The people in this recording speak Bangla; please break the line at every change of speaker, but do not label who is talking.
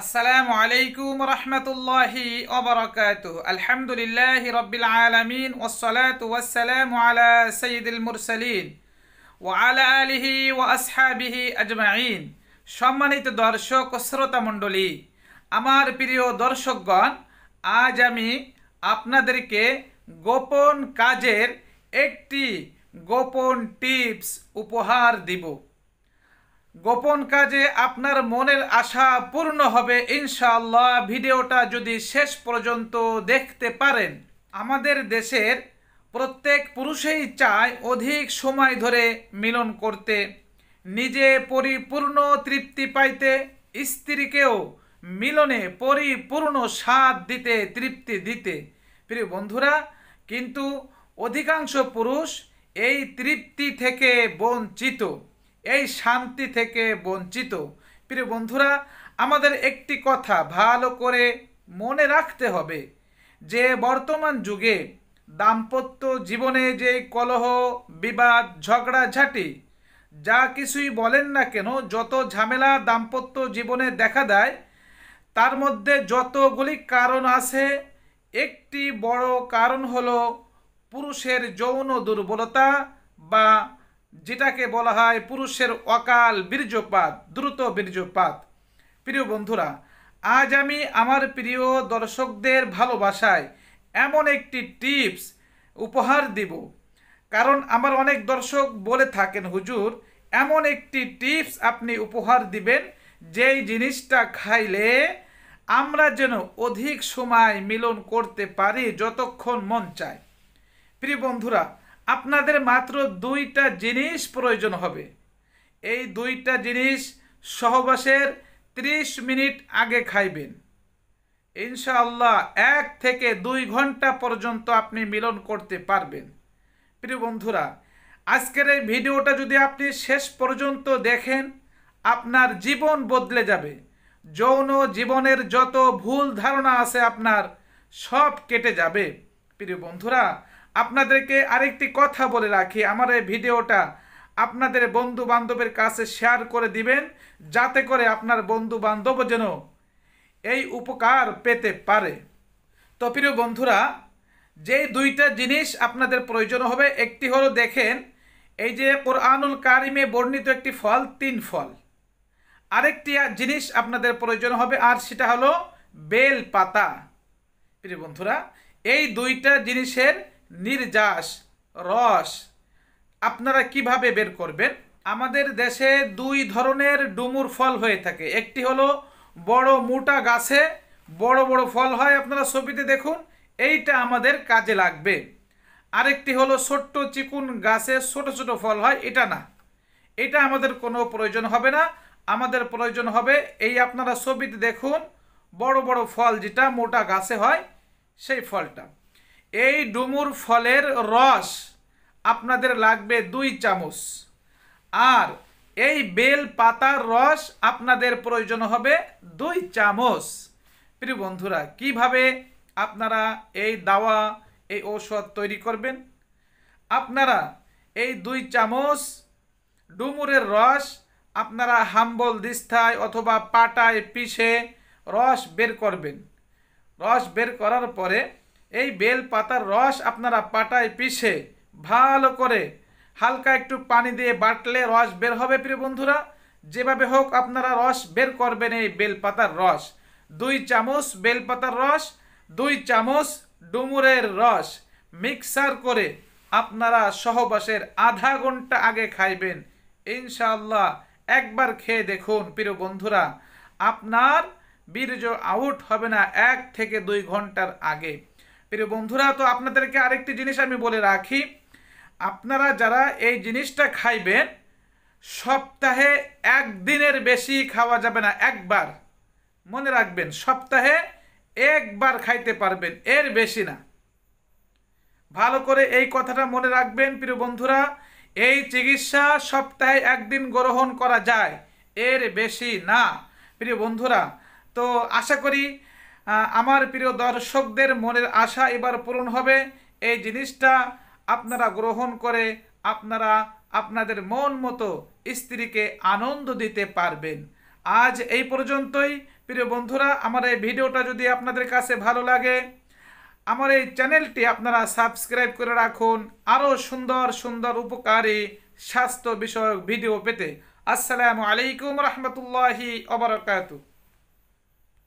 আসসালামু আলাইকুম রহমতুল্লাহি অবরকাত আলহামদুলিল্লাহ রবিল আলমিন ওসলাত ওয়াসালাম আলা সঈদুল ও আলা আলিহি ও আসহাবিহি আজমাইন সম্মানিত দর্শক শ্রোতা মণ্ডলী আমার প্রিয় দর্শকগণ আজ আমি আপনাদেরকে গোপন কাজের একটি গোপন টিপস উপহার দিব গোপন কাজে আপনার মনের আশা পূর্ণ হবে ইনশাআল্লাহ ভিডিওটা যদি শেষ পর্যন্ত দেখতে পারেন আমাদের দেশের প্রত্যেক পুরুষেই চায় অধিক সময় ধরে মিলন করতে নিজে পরিপূর্ণ তৃপ্তি পাইতে স্ত্রীকেও মিলনে পরিপূর্ণ স্বাদ দিতে তৃপ্তি দিতে প্রিয় বন্ধুরা কিন্তু অধিকাংশ পুরুষ এই তৃপ্তি থেকে বঞ্চিত এই শান্তি থেকে বঞ্চিত প্রিয় বন্ধুরা আমাদের একটি কথা ভালো করে মনে রাখতে হবে যে বর্তমান যুগে দাম্পত্য জীবনে যে কলহ বিবাদ ঝগড়া ঝাঁটি যা কিছুই বলেন না কেন যত ঝামেলা দাম্পত্য জীবনে দেখা দেয় তার মধ্যে যতগুলি কারণ আছে একটি বড় কারণ হলো পুরুষের যৌন দুর্বলতা বা যেটাকে বলা হয় পুরুষের অকাল বীর্যপাত দ্রুত বীর্যপাত প্রিয় বন্ধুরা আজ আমি আমার প্রিয় দর্শকদের ভালোবাসায় এমন একটি টিপস উপহার দিব কারণ আমার অনেক দর্শক বলে থাকেন হুজুর এমন একটি টিপস আপনি উপহার দিবেন যেই জিনিসটা খাইলে আমরা যেন অধিক সময় মিলন করতে পারি যতক্ষণ মন চায় প্রিয় বন্ধুরা আপনাদের মাত্র দুইটা জিনিস প্রয়োজন হবে এই দুইটা জিনিস সহবাসের ত্রিশ মিনিট আগে খাইবেন ইনশাআল্লাহ এক থেকে দুই ঘন্টা পর্যন্ত আপনি মিলন করতে পারবেন প্রিয় বন্ধুরা আজকের এই ভিডিওটা যদি আপনি শেষ পর্যন্ত দেখেন আপনার জীবন বদলে যাবে যৌন জীবনের যত ভুল ধারণা আছে আপনার সব কেটে যাবে প্রিয় বন্ধুরা আপনাদেরকে আরেকটি কথা বলে রাখি আমার এই ভিডিওটা আপনাদের বন্ধু বান্ধবের কাছে শেয়ার করে দিবেন যাতে করে আপনার বন্ধু বান্ধব যেন এই উপকার পেতে পারে তো প্রিয় বন্ধুরা যেই দুইটা জিনিস আপনাদের প্রয়োজন হবে একটি হলো দেখেন এই যে কোরআনুল কারিমে বর্ণিত একটি ফল তিন ফল আরেকটি জিনিস আপনাদের প্রয়োজন হবে আর সেটা হলো বেল পাতা প্রিয় বন্ধুরা এই দুইটা জিনিসের নির্যাস রস আপনারা কিভাবে বের করবেন আমাদের দেশে দুই ধরনের ডুমুর ফল হয়ে থাকে একটি হলো বড় মোটা গাছে বড় বড় ফল হয় আপনারা ছবিতে দেখুন এইটা আমাদের কাজে লাগবে আরেকটি হলো ছোট্ট চিকুন গাছে ছোট ছোট ফল হয় এটা না এটা আমাদের কোনো প্রয়োজন হবে না আমাদের প্রয়োজন হবে এই আপনারা ছবিতে দেখুন বড় বড় ফল যেটা মোটা গাছে হয় সেই ফলটা এই ডুমুর ফলের রস আপনাদের লাগবে দুই চামচ আর এই বেল পাতার রস আপনাদের প্রয়োজন হবে দুই চামচ প্রিয় বন্ধুরা কিভাবে আপনারা এই দাওয়া এই ঔষধ তৈরি করবেন আপনারা এই দুই চামচ ডুমুরের রস আপনারা হাম্বল দিস্তায় অথবা পাটায় পিষে রস বের করবেন রস বের করার পরে এই বেল পাতার রস আপনারা পাটায় পিষে ভালো করে হালকা একটু পানি দিয়ে বাটলে রস বের হবে প্রিয় বন্ধুরা যেভাবে হোক আপনারা রস বের করবেন এই বেল পাতার রস দুই চামচ বেল পাতার রস দুই চামচ ডুমুরের রস মিক্সার করে আপনারা সহবাসের আধা ঘন্টা আগে খাইবেন ইনশাল্লাহ একবার খেয়ে দেখুন প্রিয় বন্ধুরা আপনার বীর্য আউট হবে না এক থেকে দুই ঘন্টার আগে প্রিয় বন্ধুরা তো আপনাদেরকে আরেকটি জিনিস আমি বলে রাখি আপনারা যারা এই জিনিসটা খাইবেন সপ্তাহে একদিনের বেশি খাওয়া যাবে না একবার মনে রাখবেন সপ্তাহে একবার খাইতে পারবেন এর বেশি না ভালো করে এই কথাটা মনে রাখবেন প্রিয় বন্ধুরা এই চিকিৎসা সপ্তাহে একদিন গ্রহণ করা যায় এর বেশি না প্রিয় বন্ধুরা তো আশা করি আমার প্রিয় দর্শকদের মনের আশা এবার পূরণ হবে এই জিনিসটা আপনারা গ্রহণ করে আপনারা আপনাদের মন মতো স্ত্রীকে আনন্দ দিতে পারবেন আজ এই পর্যন্তই প্রিয় বন্ধুরা আমার এই ভিডিওটা যদি আপনাদের কাছে ভালো লাগে আমার এই চ্যানেলটি আপনারা সাবস্ক্রাইব করে রাখুন আরও সুন্দর সুন্দর উপকারী স্বাস্থ্য বিষয়ক ভিডিও পেতে আসসালামু আলাইকুম রহমতুল্লাহি অবরকাতু